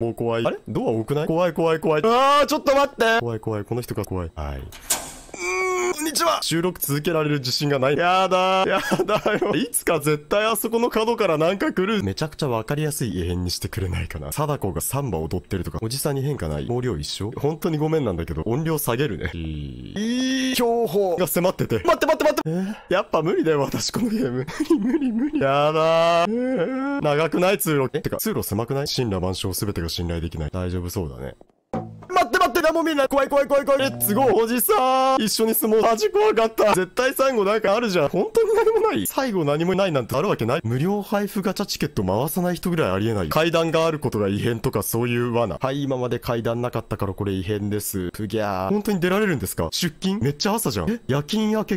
もう怖い。あれドア多くない怖い怖い怖い。あー、ちょっと待って怖い怖い。この人が怖い。はい。こんにちは収録続けられる自信がない。やだやだよ。いつか絶対あそこの角からなんか来る。めちゃくちゃわかりやすい異変にしてくれないかな。貞子がサンバ踊ってるとか、おじさんに変化ない。毛量一緒本当にごめんなんだけど、音量下げるね。いい。標法が迫ってて。待って待って待って、えー、やっぱ無理だよ、私このゲーム。無理無理無理。やだー。えー、長くない通路。ってか、通路狭くない信羅万象すべてが信頼できない。大丈夫そうだね。もみんな怖い怖い怖い怖い。レッツゴーおじさん一緒に住もう。マジ怖かった。絶対最後なんかあるじゃん。本当に何もない最後何もないなんてあるわけない無料配布ガチャチケット回さない人ぐらいありえない。階段があることが異変とかそういう罠。はい、今まで階段なかったからこれ異変です。ふぎゃー。本当に出られるんですか出勤めっちゃ朝じゃん。え夜勤明け